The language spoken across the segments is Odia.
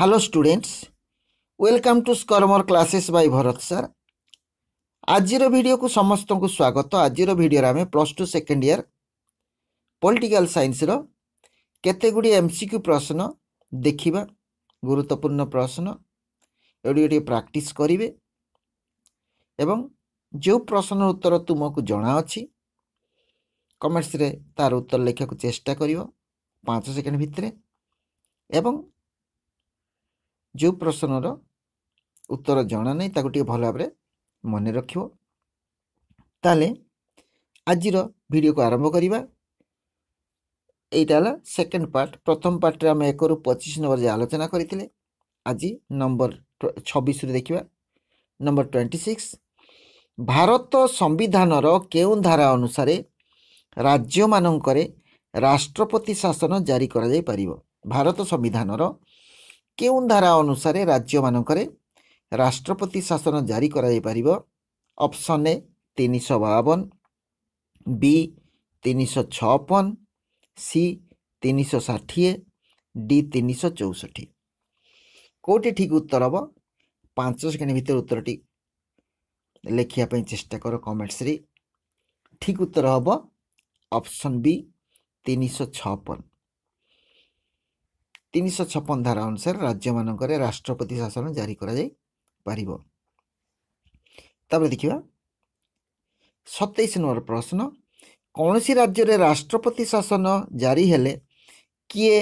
hello students welcome to score more classes by Bharat sir ଆଜିର ଭିଡ଼ିଓକୁ ସମସ୍ତଙ୍କୁ ସ୍ୱାଗତ ଆଜିର ଭିଡ଼ିଓରେ ଆମେ plus two second year political ସାଇନ୍ସର କେତେଗୁଡ଼ିଏ ଏମ୍ ସି କ୍ୟୁ ପ୍ରଶ୍ନ ଦେଖିବା ଗୁରୁତ୍ୱପୂର୍ଣ୍ଣ ପ୍ରଶ୍ନ ଏଗୁଡ଼ିକ ଟିକେ ପ୍ରାକ୍ଟିସ୍ କରିବେ ଏବଂ ଯେଉଁ ପ୍ରଶ୍ନର ଉତ୍ତର ତୁମକୁ ଜଣାଅଛି କମେଣ୍ଟସରେ ତା'ର ଉତ୍ତର ଲେଖିବାକୁ ଚେଷ୍ଟା କରିବ ପାଞ୍ଚ ସେକେଣ୍ଡ ଭିତରେ ଏବଂ ଯେଉଁ ପ୍ରଶ୍ନର ଉତ୍ତର ଜଣା ନାହିଁ ତାକୁ ଟିକେ ଭଲ ଭାବରେ ମନେ ରଖିବ ତାହେଲେ ଆଜିର ଭିଡ଼ିଓକୁ ଆରମ୍ଭ କରିବା ଏଇଟା ହେଲା ସେକେଣ୍ଡ ପାର୍ଟ ପ୍ରଥମ ପାର୍ଟରେ ଆମେ ଏକରୁ ପଚିଶ ନମ୍ବର ଯେ ଆଲୋଚନା କରିଥିଲେ ଆଜି ନମ୍ବର ଛବିଶରେ ଦେଖିବା ନମ୍ବର ଟ୍ୱେଣ୍ଟି ସିକ୍ସ ଭାରତ ସମ୍ବିଧାନର କେଉଁ ଧାରା ଅନୁସାରେ ରାଜ୍ୟମାନଙ୍କରେ ରାଷ୍ଟ୍ରପତି ଶାସନ ଜାରି କରାଯାଇପାରିବ ଭାରତ ସମ୍ବିଧାନର କେଉଁ ଧାରା ଅନୁସାରେ ରାଜ୍ୟମାନଙ୍କରେ ରାଷ୍ଟ୍ରପତି ଶାସନ ଜାରି କରାଯାଇପାରିବ ଅପସନ୍ ଏ ତିନିଶହ ବାବନ ବି ତିନିଶହ ଛପନ ସି ତିନିଶହ ଷାଠିଏ ଡି ତିନିଶହ ଚଉଷଠି କେଉଁଟି ଠିକ୍ ଉତ୍ତର ହେବ ପାଞ୍ଚ ସେକେଣ୍ଡ ଭିତରେ ଉତ୍ତରଟି ଲେଖିବା ପାଇଁ ଚେଷ୍ଟା କର କମେଣ୍ଟସରେ ଠିକ୍ ଉତ୍ତର ହେବ ଅପସନ୍ ବି ତିନିଶହ ଛପନ ତିନିଶହ ଛପନ ଧାରା ଅନୁସାରେ ରାଜ୍ୟମାନଙ୍କରେ ରାଷ୍ଟ୍ରପତି ଶାସନ ଜାରି କରାଯାଇପାରିବ ତାପରେ ଦେଖିବା ସତେଇଶ ନମ୍ବର ପ୍ରଶ୍ନ କୌଣସି ରାଜ୍ୟରେ ରାଷ୍ଟ୍ରପତି ଶାସନ ଜାରି ହେଲେ କିଏ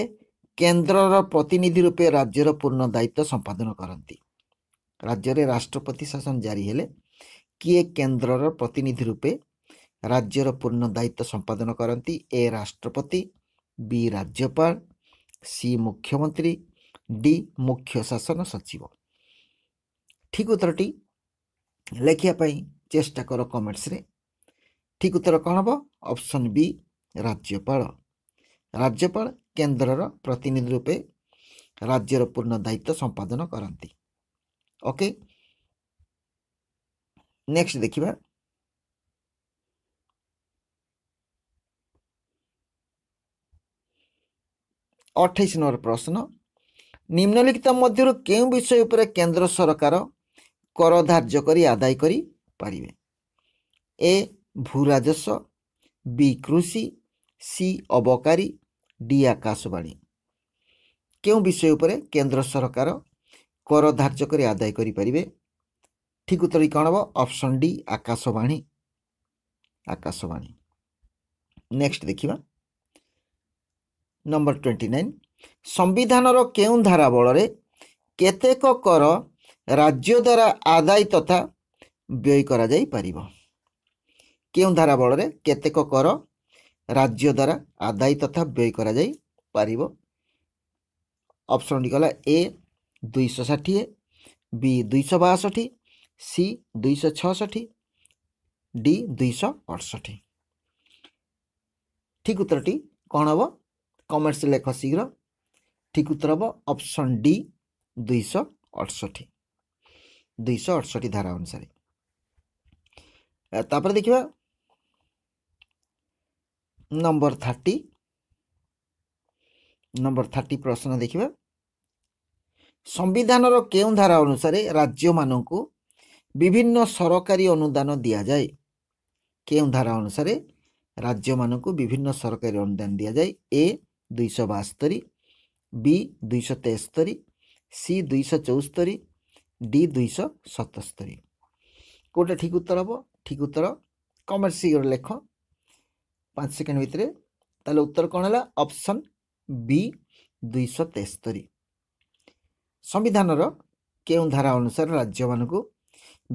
କେନ୍ଦ୍ରର ପ୍ରତିନିଧି ରୂପେ ରାଜ୍ୟର ପୂର୍ଣ୍ଣ ଦାୟିତ୍ୱ ସମ୍ପାଦନ କରନ୍ତି ରାଜ୍ୟରେ ରାଷ୍ଟ୍ରପତି ଶାସନ ଜାରି ହେଲେ କିଏ କେନ୍ଦ୍ରର ପ୍ରତିନିଧି ରୂପେ ରାଜ୍ୟର ପୂର୍ଣ୍ଣ ଦାୟିତ୍ୱ ସମ୍ପାଦନ କରନ୍ତି ଏ ରାଷ୍ଟ୍ରପତି ବି ରାଜ୍ୟପାଳ ସି ମୁଖ୍ୟମନ୍ତ୍ରୀ ଡି ମୁଖ୍ୟ ଶାସନ ସଚିବ ଠିକ ଉତ୍ତରଟି ଲେଖିବା ପାଇଁ ଚେଷ୍ଟା କର କମେଣ୍ଟସରେ ଠିକ ଉତ୍ତର କ'ଣ ହେବ ଅପସନ୍ ବି ରାଜ୍ୟପାଳ ରାଜ୍ୟପାଳ କେନ୍ଦ୍ରର ପ୍ରତିନିଧି ରୂପେ ରାଜ୍ୟର ପୂର୍ଣ୍ଣ ଦାୟିତ୍ୱ ସମ୍ପାଦନ କରନ୍ତି ଓକେ ନେକ୍ସଟ ଦେଖିବା ଅଠେଇଶ ନମ୍ବର ପ୍ରଶ୍ନ ନିମ୍ନଲିଖିତ ମଧ୍ୟରୁ କେଉଁ ବିଷୟ ଉପରେ କେନ୍ଦ୍ର ସରକାର କର ଧାର୍ଯ୍ୟ କରି ଆଦାୟ କରିପାରିବେ ଏ ଭୂ ରାଜସ୍ୱ ବି କୃଷି ସି ଅବକାରୀ ଡି ଆକାଶବାଣୀ କେଉଁ ବିଷୟ ଉପରେ କେନ୍ଦ୍ର ସରକାର କର ଧାର୍ଯ୍ୟ କରି ଆଦାୟ କରିପାରିବେ ଠିକ ଉତ୍ତର କ'ଣ ହେବ option D Akashvani Akashvani next ଦେଖିବା ନମ୍ବର ଟ୍ୱେଣ୍ଟି ନାଇନ୍ ସମ୍ବିଧାନର କେଉଁ ଧାରା ବଳରେ କେତେକ କର ରାଜ୍ୟ ଦ୍ୱାରା ଆଦାୟ ତଥା ବ୍ୟୟ କରାଯାଇପାରିବ କେଉଁ ଧାରା ବଳରେ କେତେକ କର ରାଜ୍ୟ ଦ୍ୱାରା ଆଦାୟ ତଥା ବ୍ୟୟ କରାଯାଇପାରିବ ଅପସନ୍ଟି ଗଲା ଏ ଦୁଇଶହ ଷାଠିଏ ବି ଦୁଇଶହ ବାଷଠି ସି ଦୁଇଶହ ଛଅଷଠି ଡି ଦୁଇଶହ ଅଠଷଠି ଠିକ୍ ଉତ୍ତରଟି କ'ଣ ହେବ କମେଣ୍ଟସ୍ ଲେଖ ଶୀଘ୍ର ଠିକ୍ ଉତ୍ତର ହେବ ଅପସନ୍ ଡି ଦୁଇଶହ ଅଠଷଠି ଦୁଇଶହ ଅଠଷଠି ଧାରା ଅନୁସାରେ ତାପରେ ଦେଖିବା ନମ୍ବର ଥାର୍ଟି ନମ୍ବର ଥାର୍ଟି ପ୍ରଶ୍ନ ଦେଖିବା ସମ୍ବିଧାନର କେଉଁ ଧାରା ଅନୁସାରେ ରାଜ୍ୟମାନଙ୍କୁ ବିଭିନ୍ନ ସରକାରୀ ଅନୁଦାନ ଦିଆଯାଏ କେଉଁ ଧାରା ଅନୁସାରେ ରାଜ୍ୟମାନଙ୍କୁ ବିଭିନ୍ନ ସରକାରୀ ଅନୁଦାନ ଦିଆଯାଏ ଏ ଦୁଇଶହ ବାସ୍ତରି ବି ଦୁଇଶହ ତେସ୍ତରି ସି ଦୁଇଶହ ଚଉସ୍ତରି ଡି ଦୁଇଶହ ସତସ୍ତରୀ କେଉଁଟା ଠିକ୍ ଉତ୍ତର ହେବ ଠିକ୍ ଉତ୍ତର କମେଣ୍ଟ ସି ଲେଖ ପାଞ୍ଚ ସେକେଣ୍ଡ ଭିତରେ ତାହେଲେ ଉତ୍ତର କ'ଣ ହେଲା ଅପସନ୍ ବି ଦୁଇଶହ ତେସ୍ତରି ସମ୍ବିଧାନର କେଉଁ ଧାରା ଅନୁସାରେ ରାଜ୍ୟମାନଙ୍କୁ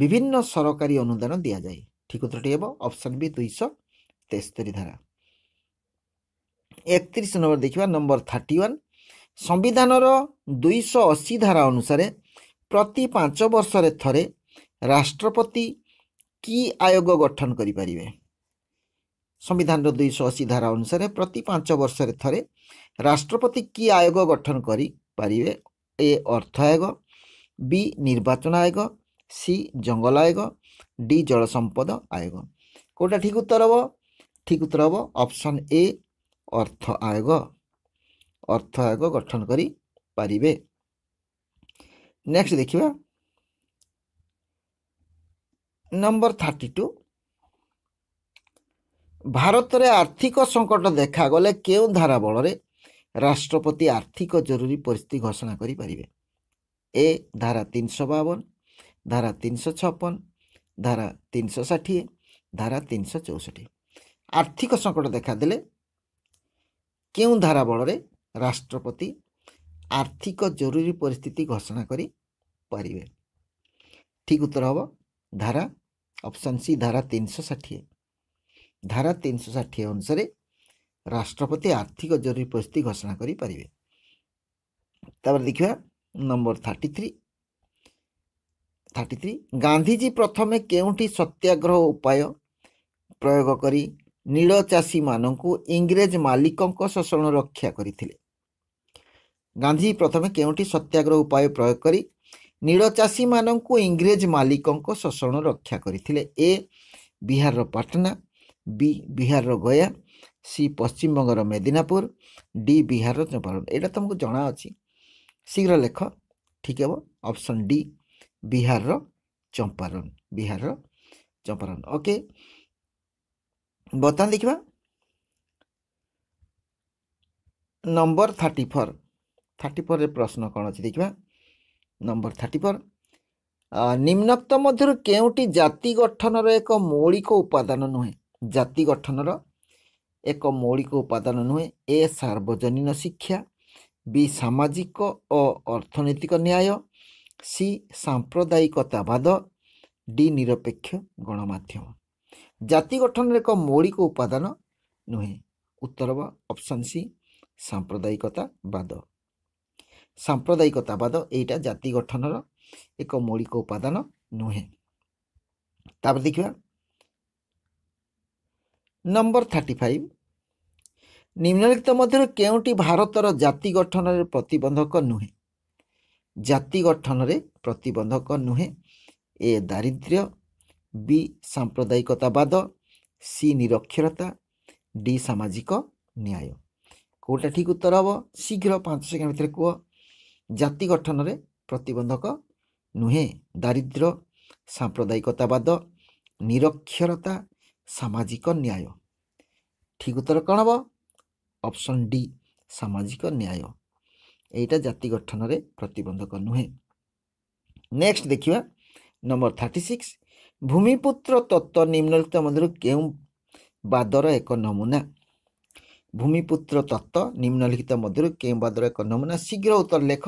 ବିଭିନ୍ନ ସରକାରୀ ଅନୁଦାନ ଦିଆଯାଏ ଠିକ୍ ଉତ୍ତରଟି ହେବ ଅପସନ୍ ବି ଦୁଇଶହ ତେସ୍ତରି ଧାରା ଏକତିରିଶ ନମ୍ବର ଦେଖିବା ନମ୍ବର ଥାର୍ଟି ୱାନ୍ ସମ୍ବିଧାନର ଦୁଇଶହ ଅଶୀ ଧାରା ଅନୁସାରେ ପ୍ରତି ପାଞ୍ଚ ବର୍ଷରେ ଥରେ ରାଷ୍ଟ୍ରପତି କି ଆୟୋଗ ଗଠନ କରିପାରିବେ ସମ୍ବିଧାନର ଦୁଇଶହ ଅଶୀ ଧାରା ଅନୁସାରେ ପ୍ରତି ପାଞ୍ଚ ବର୍ଷରେ ଥରେ ରାଷ୍ଟ୍ରପତି କି ଆୟୋଗ ଗଠନ କରିପାରିବେ ଏ ଅର୍ଥ ଆୟୋଗ ବି ନିର୍ବାଚନ ଆୟୋଗ ସି ଜଙ୍ଗଲ ଆୟୋଗ ଡି ଜଳସମ୍ପଦ ଆୟୋଗ କେଉଁଟା ଠିକ ଉତ୍ତର ହେବ ଠିକ ଉତ୍ତର ହେବ ଅପସନ୍ ଏ ଅର୍ଥ ଆୟୋଗ ଅର୍ଥ ଆୟୋଗ ଗଠନ କରିପାରିବେ ନେକ୍ସଟ ଦେଖିବା ନମ୍ବର ଥାର୍ଟି ଟୁ ଭାରତରେ ଆର୍ଥିକ ସଙ୍କଟ ଦେଖାଗଲେ କେଉଁ ଧାରା ବଳରେ ରାଷ୍ଟ୍ରପତି ଆର୍ଥିକ ଜରୁରୀ ପରିସ୍ଥିତି ଘୋଷଣା କରିପାରିବେ ଏ ଧାରା ତିନିଶହ ବାବନ ଧାରା ତିନିଶହ ଛପନ ଧାରା ତିନିଶହ ଷାଠିଏ ଧାରା ତିନିଶହ ଚଉଷଠି ଆର୍ଥିକ ସଙ୍କଟ ଦେଖାଦେଲେ କେଉଁ ଧାରା ବଳରେ ରାଷ୍ଟ୍ରପତି ଆର୍ଥିକ ଜରୁରୀ ପରିସ୍ଥିତି ଘୋଷଣା କରିପାରିବେ ଠିକ୍ ଉତ୍ତର ହେବ ଧାରା ଅପସନ୍ ସି ଧାରା ତିନିଶହ ଷାଠିଏ ଧାରା ତିନିଶହ ଷାଠିଏ ଅନୁସାରେ ରାଷ୍ଟ୍ରପତି ଆର୍ଥିକ ଜରୁରୀ ପରିସ୍ଥିତି ଘୋଷଣା କରିପାରିବେ ତାପରେ ଦେଖିବା number thirty three thirty three Gandhiji ପ୍ରଥମେ କେଉଁଠି ସତ୍ୟାଗ୍ରହ ଉପାୟ ପ୍ରୟୋଗ କରି ନୀଳ ଚାଷୀମାନଙ୍କୁ ଇଂରେଜ ମାଲିକଙ୍କ ଶୋଷଣ ରକ୍ଷା କରିଥିଲେ ଗାନ୍ଧୀ ପ୍ରଥମେ କେଉଁଠି ସତ୍ୟାଗ୍ରହ ଉପାୟ ପ୍ରୟୋଗ କରି ନୀଳ ଚାଷୀମାନଙ୍କୁ ଇଂରେଜ ମାଲିକଙ୍କ ଶୋଷଣ ରକ୍ଷା କରିଥିଲେ ଏ ବିହାରର ପାଟନା ବି ବିହାରର ଗୟା ସି ପଶ୍ଚିମବଙ୍ଗର ମେଦିନାପୁର ଡି ବିହାରର ଚମ୍ପାରଣ ଏଇଟା ତୁମକୁ ଜଣାଅଛି ଶୀଘ୍ର ଲେଖ ଠିକ୍ ହେବ ଅପସନ୍ ଡି ବିହାରର ଚମ୍ପାରଣ ବିହାରର ଚମ୍ପାରଣ ଓକେ ବର୍ତ୍ତମାନ ଦେଖିବା ନମ୍ବର ଥାର୍ଟି ଫୋର୍ ଥାର୍ଟି ଫୋର୍ରେ ପ୍ରଶ୍ନ କ'ଣ ଅଛି ଦେଖିବା ନମ୍ବର ଥାର୍ଟି ଫୋର୍ ନିମ୍ନକ୍ତ ମଧ୍ୟରୁ କେଉଁଟି ଜାତି ଗଠନର ଏକ ମୌଳିକ ଉପାଦାନ ନୁହେଁ ଜାତି ଗଠନର ଏକ ମୌଳିକ ଉପାଦାନ ନୁହେଁ ଏ ସାର୍ବଜନୀନ ଶିକ୍ଷା ବି ସାମାଜିକ ଓ ଅର୍ଥନୈତିକ ନ୍ୟାୟ ସି ସାମ୍ପ୍ରଦାୟିକତାବାଦ ଡି ନିରପେକ୍ଷ ଗଣମାଧ୍ୟମ জাতি গঠনের ଏକ ମୌଳିକ ଉପାଦାନ ନୁହେଁ ଉତ୍ତର ଅପସନ୍ ସି ସାମ୍ପ୍ରଦାୟିକତାବାଦ ସାମ୍ପ୍ରଦାୟିକତାବାଦ ଏଇଟା ଜାତି ଗଠନର ଏକ ମୌଳିକ ଉପାଦାନ ନୁହେଁ ତାପରେ ଦେଖିବା ନମ୍ବର ଥାର୍ଟି ଫାଇଭ ନିମ୍ନଲିଖିତ ମଧ୍ୟରୁ କେଉଁଟି ଭାରତର ଜାତି ଗଠନରେ ପ୍ରତିବନ୍ଧକ ନୁହେଁ ଜାତି ଗଠନରେ ପ୍ରତିବନ୍ଧକ ନୁହେଁ ଏ ଦାରିଦ୍ର୍ୟ ବି ସାମ୍ପ୍ରଦାୟିକତାବାଦ ସି ନିରକ୍ଷରତା ଡି ସାମାଜିକ ନ୍ୟାୟ କେଉଁଟା ଠିକ୍ ଉତ୍ତର ହେବ ଶୀଘ୍ର ପାଞ୍ଚ ସେକେଣ୍ଡ ଭିତରେ କୁହ ଜାତି ଗଠନରେ ପ୍ରତିବନ୍ଧକ ନୁହେଁ ଦାରିଦ୍ର୍ୟ ସାମ୍ପ୍ରଦାୟିକତାବାଦ ନିରକ୍ଷରତା ସାମାଜିକ ନ୍ୟାୟ ଠିକ୍ ଉତ୍ତର କ'ଣ ହେବ ଅପସନ୍ ଡି ସାମାଜିକ ନ୍ୟାୟ ଏଇଟା ଜାତି ଗଠନରେ ପ୍ରତିବନ୍ଧକ ନୁହେଁ ନେକ୍ସଟ ଦେଖିବା ନମ୍ବର ଥାର୍ଟି ସିକ୍ସ ଭୂମିପୁତ୍ର ତତ୍ତ୍ୱ ନିମ୍ନଲିଖିତ ମଧ୍ୟରୁ କେଉଁ ବାଦର ଏକ ନମୁନା ଭୂମିପୁତ୍ର ତତ୍ତ୍ୱ ନିମ୍ନଲିଖିତ ମଧ୍ୟରୁ କେଉଁ ବାଦର ଏକ ନମୁନା ଶୀଘ୍ର ଉତ୍ତର ଲେଖ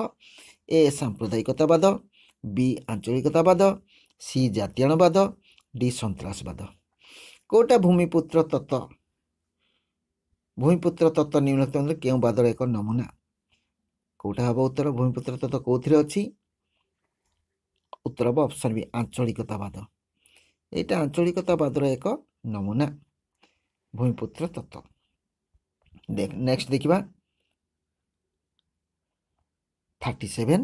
ଏ ସାମ୍ପ୍ରଦାୟିକତାବାଦ ବି ଆଞ୍ଚଳିକତାବାଦ ସି ଜାତୀୟଣବାଦ ଡି ସନ୍ତ୍ରାସବାଦ କେଉଁଟା ଭୂମିପୁତ୍ର ତତ୍ତ୍ୱ ଭୂମିପୁତ୍ର ତତ୍ତ୍ୱ ନିମ୍ନଲିଖିତ ମଧ୍ୟରୁ କେଉଁ ବାଦର ଏକ ନମୁନା କେଉଁଟା ହେବ ଉତ୍ତର ଭୂମିପୁତ୍ର ତତ୍ତ୍ୱ କେଉଁଥିରେ ଅଛି ଉତ୍ତର ହେବ ଅପସନ୍ ବି ଆଞ୍ଚଳିକତାବାଦ ଏଇଟା ଆଞ୍ଚଳିକତାବାଦର ଏକ ନମୁନା ଭୂମିପୁତ୍ର ତତ୍ତ୍ୱ ନେକ୍ସଟ ଦେଖିବା ଥାର୍ଟି ସେଭେନ୍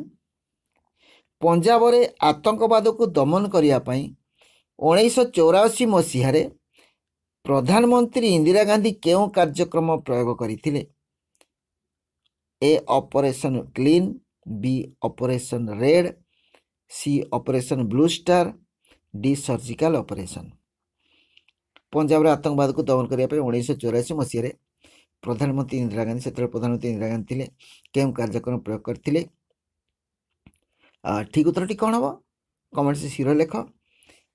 ପଞ୍ଜାବରେ ଆତଙ୍କବାଦକୁ ଦମନ କରିବା ପାଇଁ ଉଣେଇଶହ ଚଉରାଅଶୀ ମସିହାରେ ପ୍ରଧାନମନ୍ତ୍ରୀ ଇନ୍ଦିରା ଗାନ୍ଧୀ କେଉଁ କାର୍ଯ୍ୟକ୍ରମ ପ୍ରୟୋଗ କରିଥିଲେ A operation clean B operation red C operation blue star D surgical operation ପଞ୍ଜାବରେ ଆତଙ୍କବାଦକୁ ଦମନ କରିବା ପାଇଁ ଉଣେଇଶହ ଚଉରାଅଶୀ ମସିହାରେ ପ୍ରଧାନମନ୍ତ୍ରୀ ଇନ୍ଦିରା ଗାନ୍ଧୀ ସେତେବେଳେ ପ୍ରଧାନମନ୍ତ୍ରୀ ଇନ୍ଦିରା ଗାନ୍ଧୀ ଥିଲେ କେଉଁ କାର୍ଯ୍ୟକ୍ରମ ପ୍ରୟୋଗ କରିଥିଲେ ଠିକ ଉତ୍ତରଟି କ'ଣ ହେବ କମେଣ୍ଟ ସେ ଶିରଲେଖ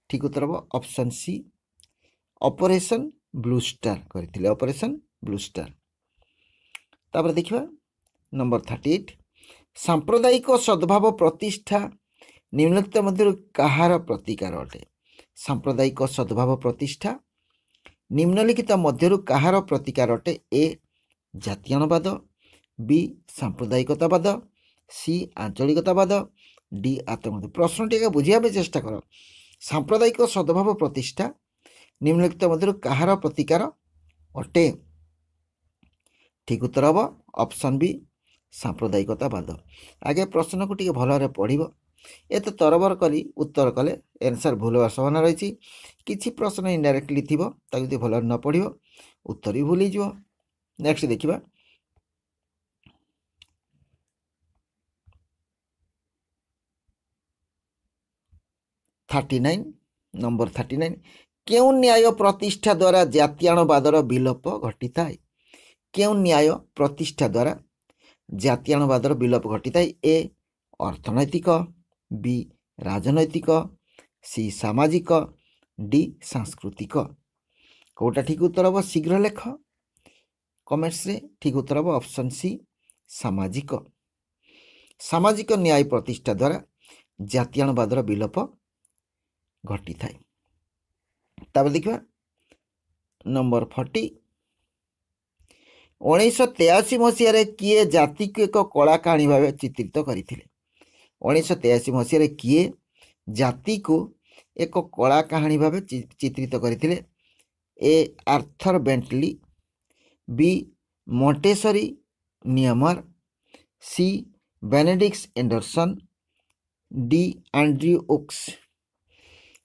ଠିକ ଉତ୍ତର ହେବ option C operation blue star କରିଥିଲେ ଅପରେସନ୍ ବ୍ଲୁ ଷ୍ଟାର୍ ତାପରେ ଦେଖିବା ନମ୍ବର ଥାର୍ଟି ଏଇଟ୍ ସାମ୍ପ୍ରଦାୟିକ ସଦ୍ଭାବ ପ୍ରତିଷ୍ଠା ନିମ୍ନତ ମଧ୍ୟରୁ କାହାର ପ୍ରତିକାର ଅଟେ ସାମ୍ପ୍ରଦାୟିକ ସଦ୍ଭାବ ପ୍ରତିଷ୍ଠା ନିମ୍ନଲିଖିତ ମଧ୍ୟରୁ କାହାର ପ୍ରତିକାର ଅଟେ ଏ ଜାତୀୟଣବାଦ ବି ସାମ୍ପ୍ରଦାୟିକତାବାଦ ସି ଆଞ୍ଚଳିକତାବାଦ ଡି ଆତ୍ମବାଦ ପ୍ରଶ୍ନଟି ଏକା ବୁଝିବା ପାଇଁ ଚେଷ୍ଟା କର ସାମ୍ପ୍ରଦାୟିକ ସଦ୍ଭାବ ପ୍ରତିଷ୍ଠା ନିମ୍ନଲିଖିତ ମଧ୍ୟରୁ କାହାର ପ୍ରତିକାର ଅଟେ ଠିକ ଉତ୍ତର ହେବ ଅପସନ୍ ବି ସାମ୍ପ୍ରଦାୟିକତାବାଦ ଆଜ୍ଞା ପ୍ରଶ୍ନକୁ ଟିକେ ଭାବରେ ପଢ଼ିବ এতে ତରବର କରି ଉତ୍ତର କଲେ ଏନ୍ସର୍ ଭୁଲ ହେବାର ସମ୍ଭାବନା ରହିଛି କିଛି ପ୍ରଶ୍ନ ଇନ୍ଡାଇରେକ୍ଟଲି ଥିବ ତାକୁ ଯଦି ଭଲରେ ନ ପଢ଼ିବ ଉତ୍ତର ବି ଭୁଲ ହେଇଯିବ ନେକ୍ସଟ ଦେଖିବା thirty nine number thirty nine କେଉଁ ନ୍ୟାୟ ପ୍ରତିଷ୍ଠା ଦ୍ୱାରା ଜାତୀୟଣବାଦର ବିଲୋପ ଘଟିଥାଏ କେଉଁ ନ୍ୟାୟ ପ୍ରତିଷ୍ଠା ଦ୍ୱାରା ଜାତୀୟଣବାଦର ବିଲୋପ ଘଟିଥାଏ ଏ ଅର୍ଥନୈତିକ ବି ରାଜନୈତିକ ସି ସାମାଜିକ ଡି ସାଂସ୍କୃତିକ କେଉଁଟା ଠିକ୍ ଉତ୍ତର ହେବ ଶୀଘ୍ର ଲେଖ କମେଣ୍ଟସରେ ଠିକ୍ ଉତ୍ତର ହେବ ଅପସନ୍ ସି ସାମାଜିକ ସାମାଜିକ ନ୍ୟାୟ ପ୍ରତିଷ୍ଠା ଦ୍ୱାରା ଜାତୀୟଣବାଦର ବିଲୋପ ଘଟିଥାଏ ତାପରେ ଦେଖିବା ନମ୍ବର ଫର୍ଟି ଉଣେଇଶହ ତେୟାଅଶୀ ମସିହାରେ କିଏ ଜାତିକୁ ଏକ କଳାକାହାଣୀ ଭାବେ ଚିତ୍ରିତ କରିଥିଲେ ଉଣେଇଶହ ତେୟାଅଶୀ ମସିହାରେ କିଏ ଜାତିକୁ ଏକ କଳା କାହାଣୀ ଭାବେ ଚିତ୍ରିତ କରିଥିଲେ ଏ ଆର୍ଥର ବେଣ୍ଟଲି ବି ମଣ୍ଟେସରୀ ନିୟମର C Benedict Anderson D Andrew Oakes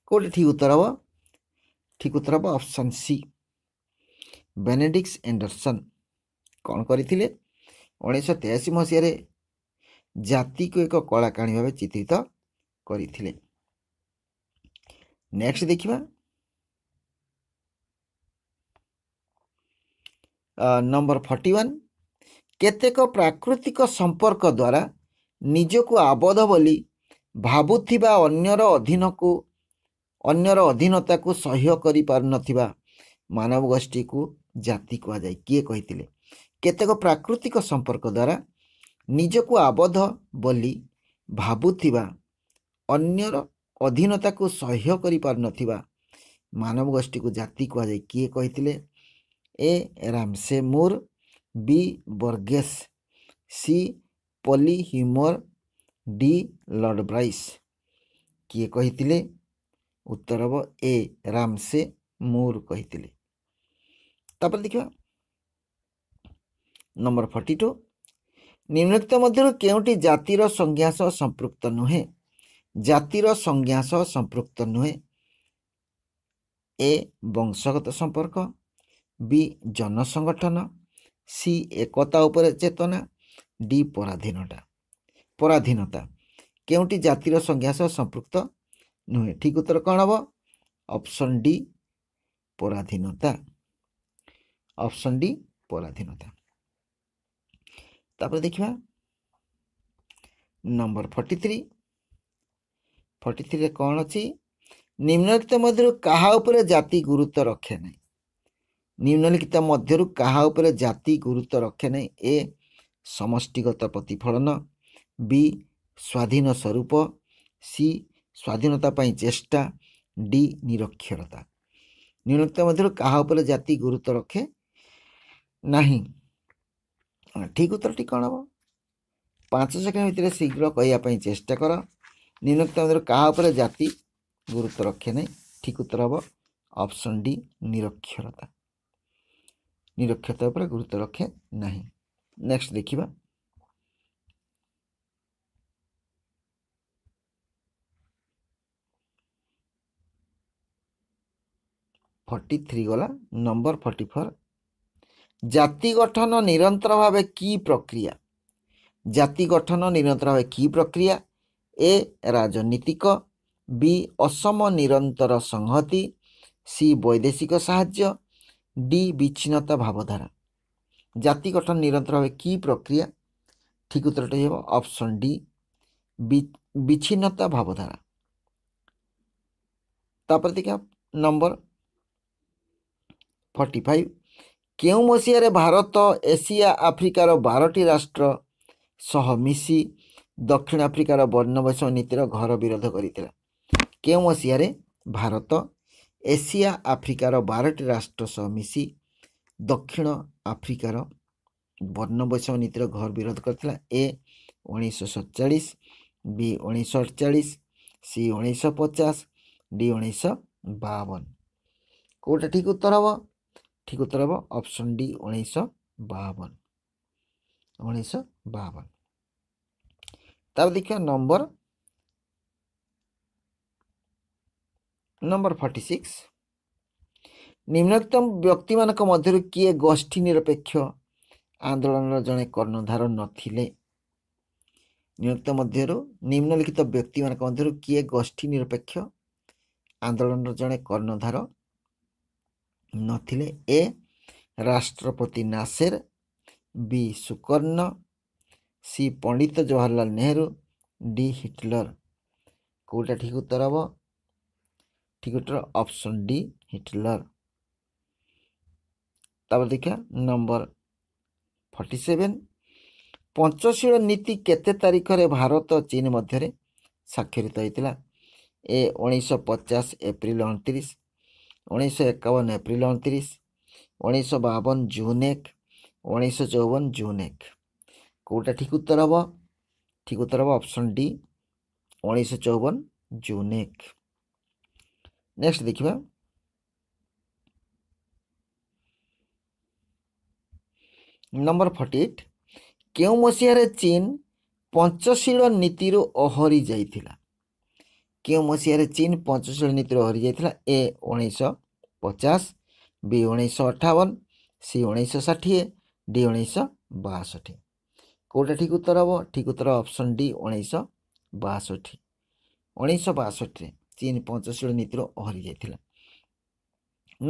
କେଉଁଠି ଠିକ୍ ଉତ୍ତର ହେବ ଠିକ୍ ଉତ୍ତର ହେବ ଅପସନ୍ ସି ବେନେଡିକ୍ସ ଏଣ୍ଡରସନ୍ କ'ଣ କରିଥିଲେ ଉଣେଇଶହ ତେୟାଅଶୀ ମସିହାରେ ଜାତିକୁ ଏକ କଳାକାଣୀ ଭାବେ ଚିତ୍ରିତ କରିଥିଲେ ନେକ୍ସଟ ଦେଖିବା ନମ୍ବର ଫର୍ଟି ୱାନ୍ କେତେକ ପ୍ରାକୃତିକ ସମ୍ପର୍କ ଦ୍ୱାରା ନିଜକୁ ଆବଦ୍ଧ ବୋଲି ଭାବୁଥିବା ଅନ୍ୟର ଅଧୀନକୁ ଅନ୍ୟର ଅଧୀନତାକୁ ସହ୍ୟ କରିପାରୁନଥିବା ମାନବ ଗୋଷ୍ଠୀକୁ ଜାତି କୁହାଯାଏ କିଏ କହିଥିଲେ କେତେକ ପ୍ରାକୃତିକ ସମ୍ପର୍କ ଦ୍ୱାରା ନିଜକୁ ଆବଦ୍ଧ ବୋଲି ଭାବୁଥିବା ଅନ୍ୟର ଅଧୀନତାକୁ ସହ୍ୟ କରିପାରୁନଥିବା ମାନବ ଗୋଷ୍ଠୀକୁ ଜାତି କୁହାଯାଇ କିଏ କହିଥିଲେ A Ramsay Muir B Burgess C ପଲିହ୍ୟୁମର୍ ଡି ଲଡ଼ବ୍ରାଇସ୍ କିଏ କହିଥିଲେ ଉତ୍ତର ହେବ ଏ ରାମସେ ମୁର୍ କହିଥିଲେ ତାପରେ ଦେଖିବା ନମ୍ବର ଫର୍ଟି ଟୁ ନିମ୍ନୋକ୍ତ ମଧ୍ୟରୁ କେଉଁଟି ଜାତିର ସଂଜ୍ଞା ସହ ସମ୍ପୃକ୍ତ ନୁହେଁ ଜାତିର ସଂଜ୍ଞା ସହ ସମ୍ପୃକ୍ତ ନୁହେଁ ଏ ବଂଶଗତ ସମ୍ପର୍କ ବି ଜନସଂଗଠନ ସି ଏକତା ଉପରେ ଚେତନା ଡି ପରାଧୀନତା ପରାଧୀନତା କେଉଁଟି ଜାତିର ସଂଜ୍ଞା ସହ ସମ୍ପୃକ୍ତ ନୁହେଁ ଠିକ ଉତ୍ତର କ'ଣ ହେବ ଅପସନ୍ ଡି ପରାଧୀନତା ଅପସନ୍ ଡି ପରାଧୀନତା ତାପରେ ଦେଖିବା ନମ୍ବର ଫର୍ଟି ଥ୍ରୀ ଫର୍ଟି ଥ୍ରୀରେ କ'ଣ ଅଛି ନିମ୍ନଲିଖିତ ମଧ୍ୟରୁ କାହା ଉପରେ ଜାତି ଗୁରୁତ୍ୱ ରଖେ ନାହିଁ ନିମ୍ନଲିଖିତ ମଧ୍ୟରୁ କାହା ଉପରେ ଜାତି ଗୁରୁତ୍ୱ ରଖେ ନାହିଁ ଏ ସମଷ୍ଟିଗତ ପ୍ରତିଫଳନ ବି ସ୍ୱାଧୀନ ସ୍ୱରୂପ ସି ସ୍ୱାଧୀନତା ପାଇଁ ଚେଷ୍ଟା ଡି ନିରକ୍ଷରତା ନିମ୍ନଲିଖିତ ମଧ୍ୟରୁ କାହା ଉପରେ ଜାତି ଗୁରୁତ୍ୱ ରଖେ ନାହିଁ ଠିକ୍ ଉତ୍ତରଟି କ'ଣ ହେବ ପାଞ୍ଚ ସେକେଣ୍ଡ ଭିତରେ ଶୀଘ୍ର କହିବା ପାଇଁ ଚେଷ୍ଟା କର ନିରକ୍ତ ମଧ୍ୟରୁ କାହା ଉପରେ ଜାତି ଗୁରୁତ୍ୱ ରଖେ ନାହିଁ ଠିକ୍ ଉତ୍ତର ହେବ ଅପସନ୍ ଡି ନିରକ୍ଷରତା ନିରକ୍ଷରତା ଉପରେ ଗୁରୁତ୍ୱ ରଖେ ନାହିଁ ନେକ୍ସଟ ଦେଖିବା ଫର୍ଟି ଥ୍ରୀ ଗଲା ନମ୍ବର ଫର୍ଟି ଫୋର୍ জাতি গঠন নিরন্তর ভাবে কি প্রক্রিয়া জাতি গঠন নিরন্তর ভাবে কি প্রক্রিয়া এ রাজনীতিক বি অসম নিরন্তর সংহতি সি বৈদেশিক সাহায্য ডি বিচ্ছিন্নতা ভাবধারা জাতি গঠন নিরন্তর ভাবে কি প্রক্রিয়া ঠিক উত্তরটি হব অপশন ডি বিচ্ছিন্নতা ভাবধারা তারপর দেখা নম্বর ফর্টি ফাইভ କେଉଁ ମସିହାରେ ଭାରତ ଏସିଆ ଆଫ୍ରିକାର ବାରଟି ରାଷ୍ଟ୍ର ସହ ମିଶି ଦକ୍ଷିଣ ଆଫ୍ରିକାର ବର୍ଣ୍ଣବୈଷମ ନୀତିର ଘର ବିରୋଧ କରିଥିଲା କେଉଁ ମସିହାରେ ଭାରତ ଏସିଆ ଆଫ୍ରିକାର ବାରଟି ରାଷ୍ଟ୍ର ସହ ମିଶି ଦକ୍ଷିଣ ଆଫ୍ରିକାର ବର୍ଣ୍ଣବୈଷମ ନୀତିର ଘର ବିରୋଧ କରିଥିଲା ଏ ଉଣେଇଶହ ସତଚାଳିଶ ବି ଉଣେଇଶହ ଅଠଚାଳିଶ ସି ଉଣେଇଶହ ପଚାଶ ଡି ଉଣେଇଶହ ବାବନ କେଉଁଟା ଠିକ୍ ଉତ୍ତର ହେବ ଠିକ୍ ଉତ୍ତର ହେବ ଅପସନ୍ ଡି ଉଣେଇଶହ ବାବନ ଉଣେଇଶହ ବାବନ ତାପରେ ଦେଖିବା ନମ୍ବର ନମ୍ବର ଫର୍ଟି ସିକ୍ସ ନିମ୍ନତମ ବ୍ୟକ୍ତିମାନଙ୍କ ମଧ୍ୟରୁ କିଏ ଗୋଷ୍ଠୀ ନିରପେକ୍ଷ ଆନ୍ଦୋଳନର ଜଣେ କର୍ଣ୍ଣଧାର ନଥିଲେ ନିମ୍ନଲିଖିତ ମଧ୍ୟରୁ ନିମ୍ନଲିଖିତ ବ୍ୟକ୍ତିମାନଙ୍କ ମଧ୍ୟରୁ କିଏ ଗୋଷ୍ଠୀ ନିରପେକ୍ଷ ଆନ୍ଦୋଳନର ଜଣେ କର୍ଣ୍ଣଧାର ନଥିଲେ ଏ ରାଷ୍ଟ୍ରପତି Nasser B Sukarno C Pandit Jawaharlal Nehru D Hitler କେଉଁଟା ଠିକ୍ ଉତ୍ତର ହେବ ଠିକ୍ ଉତ୍ତର ଅପସନ୍ ଡି ହିଟଲର ତାପରେ ଦେଖିବା ନମ୍ବର ଫର୍ଟି ସେଭେନ୍ ପଞ୍ଚଶୀଳ ନୀତି କେତେ ତାରିଖରେ ଭାରତ ଚୀନ ମଧ୍ୟରେ ସ୍ୱାକ୍ଷରିତ ହୋଇଥିଲା ଏ ଉଣେଇଶହ ପଚାଶ ଏପ୍ରିଲ ଅଣତିରିଶ ଉଣେଇଶହ ଏକାବନ ଏପ୍ରିଲ ଅଣତିରିଶ ଉଣେଇଶହ ବାବନ ଜୁନ୍ ଏକ ଉଣେଇଶହ ଚଉବନ ଜୁନ୍ ଏକ କେଉଁଟା ଠିକ ଉତ୍ତର ହେବ ଠିକ ଉତ୍ତର ହେବ ଅପସନ୍ ଡି ଉଣେଇଶହ ଚଉବନ ଜୁନ୍ ଏକ ନେକ୍ସଟ ଦେଖିବା ନମ୍ବର ଫର୍ଟି ଏଇଟ୍ କେଉଁ ମସିହାରେ ଚୀନ ପଞ୍ଚଶୀଳ ନୀତିରୁ ଓହରି ଯାଇଥିଲା କେଉଁ ମସିହାରେ ଚୀନ ପଞ୍ଚଚାଳୀ ନୀତିରୁ ହରିଯାଇଥିଲା ଏ ଉଣେଇଶହ ପଚାଶ ବି ଉଣେଇଶହ ଅଠାବନ ସି ଉଣେଇଶହ ଷାଠିଏ ଡି ଉଣେଇଶହ ବାଷଠି କେଉଁଟା ଠିକ ଉତ୍ତର ହେବ ଠିକ ଉତ୍ତର ଅପସନ୍ ଡି ଉଣେଇଶହ ବାଷଠି ଉଣେଇଶହ ବାଷଠିରେ ଚୀନ ପଞ୍ଚଶୀଳୀ ନୀତିରୁ ଓହରି ଯାଇଥିଲା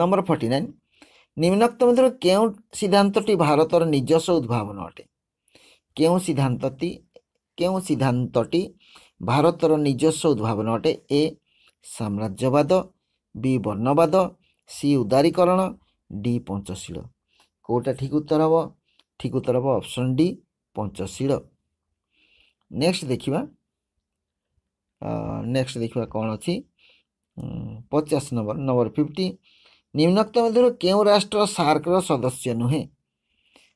ନମ୍ବର ଫର୍ଟି ନାଇନ୍ ନିମ୍ନକ୍ତ ମଧ୍ୟରୁ କେଉଁ ସିଦ୍ଧାନ୍ତଟି ଭାରତର ନିଜସ୍ୱ ଉଦ୍ଭାବନ ଅଟେ କେଉଁ ସିଦ୍ଧାନ୍ତଟି କେଉଁ ସିଦ୍ଧାନ୍ତଟି ଭାରତର ନିଜସ୍ୱ ଉଦ୍ଭାବନ ଅଟେ ଏ ସାମ୍ରାଜ୍ୟବାଦ ବି ବର୍ଣ୍ଣବାଦ ସି ଉଦାରୀକରଣ ଡି ପଞ୍ଚଶୀଳ କେଉଁଟା ଠିକ୍ ଉତ୍ତର ହେବ ଠିକ୍ ଉତ୍ତର ହେବ ଅପସନ୍ ଡି ପଞ୍ଚଶୀଳ ନେକ୍ସଟ ଦେଖିବା ନେକ୍ସଟ ଦେଖିବା କ'ଣ ଅଛି ପଚାଶ ନମ୍ବର ନମ୍ବର ଫିଫ୍ଟି ନିମ୍ନକ୍ତ ମଧ୍ୟରୁ କେଉଁ ରାଷ୍ଟ୍ର ସାର୍କର ସଦସ୍ୟ ନୁହେଁ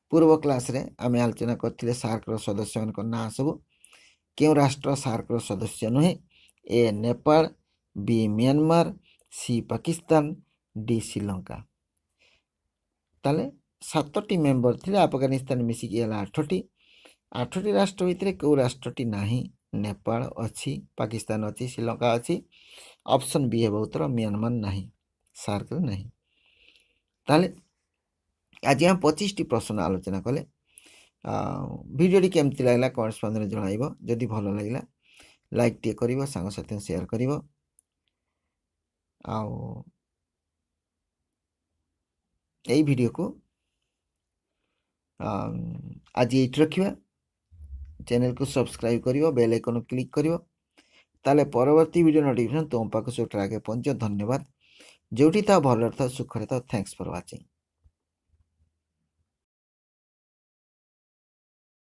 ପୂର୍ବ କ୍ଲାସ୍ରେ ଆମେ ଆଲୋଚନା କରିଥିଲେ ସାର୍କର ସଦସ୍ୟମାନଙ୍କ ନାଁ ସବୁ क्यों राष्ट्र सार्क सदस्य नुहे A Nepal B Myanmar C Pakistan D Sri Lanka ताले सतट मेम्बर थी आफगानिस्तान मिसिक आठटी आठटी राष्ट्र भितर कौ राष्ट्रटी ना नेपाल अच्छी पाकिस्तान अच्छी श्रीलंका अच्छी अपसन बी हम उत्तर म्यांमार ना सार्क ना आज पचिशटी प्रश्न आलोचना कले ଭିଡ଼ିଓଟି କେମିତି ଲାଗିଲା କମେଣ୍ଟସ୍ ମଧ୍ୟରେ ଜଣାଇବ ଯଦି ଭଲ ଲାଗିଲା ଲାଇକ୍ଟିଏ କରିବ ସାଙ୍ଗସାଥିଙ୍କୁ ସେୟାର କରିବ ଆଉ ଏଇ ଭିଡ଼ିଓକୁ ଆଜି ଏଇଠି ରଖିବା ଚ୍ୟାନେଲକୁ ସବସ୍କ୍ରାଇବ୍ କରିବ ବେଲ୍ ଆଇକନ୍ କ୍ଲିକ୍ କରିବ ତାହେଲେ ପରବର୍ତ୍ତୀ ଭିଡ଼ିଓ ନୋଟିଫିକେସନ୍ ତୁମ ପାଖକୁ ସବୁଠାରୁ ଆଗେ ପହଞ୍ଚିବ ଧନ୍ୟବାଦ ଯେଉଁଠି ଥାଉ ଭଲରେ ଥାଉ ସୁଖରେ ଥାଉ ଥ୍ୟାଙ୍କସ୍ ଫର୍ ୱାଚିଂ